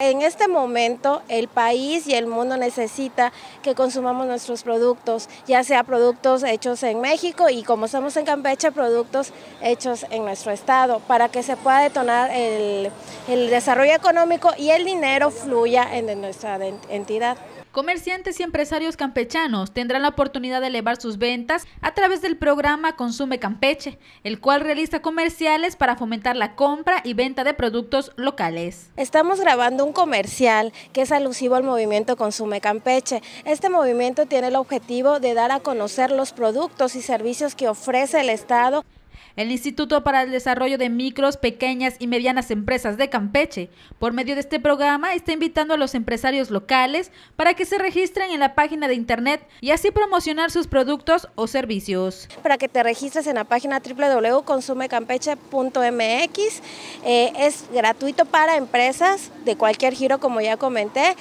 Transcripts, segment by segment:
En este momento el país y el mundo necesita que consumamos nuestros productos, ya sea productos hechos en México y como estamos en Campeche, productos hechos en nuestro estado, para que se pueda detonar el, el desarrollo económico y el dinero fluya en nuestra entidad. Comerciantes y empresarios campechanos tendrán la oportunidad de elevar sus ventas a través del programa Consume Campeche, el cual realiza comerciales para fomentar la compra y venta de productos locales. Estamos grabando un comercial que es alusivo al movimiento Consume Campeche. Este movimiento tiene el objetivo de dar a conocer los productos y servicios que ofrece el Estado el Instituto para el Desarrollo de Micros, Pequeñas y Medianas Empresas de Campeche, por medio de este programa, está invitando a los empresarios locales para que se registren en la página de internet y así promocionar sus productos o servicios. Para que te registres en la página www.consumecampeche.mx, eh, es gratuito para empresas de cualquier giro, como ya comenté,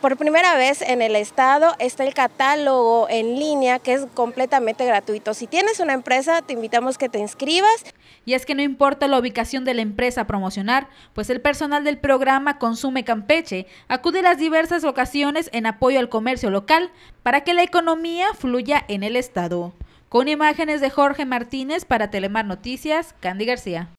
por primera vez en el estado está el catálogo en línea que es completamente gratuito. Si tienes una empresa, te invitamos que te inscribas. Y es que no importa la ubicación de la empresa a promocionar, pues el personal del programa Consume Campeche acude a las diversas ocasiones en apoyo al comercio local para que la economía fluya en el estado. Con imágenes de Jorge Martínez para Telemar Noticias, Candy García.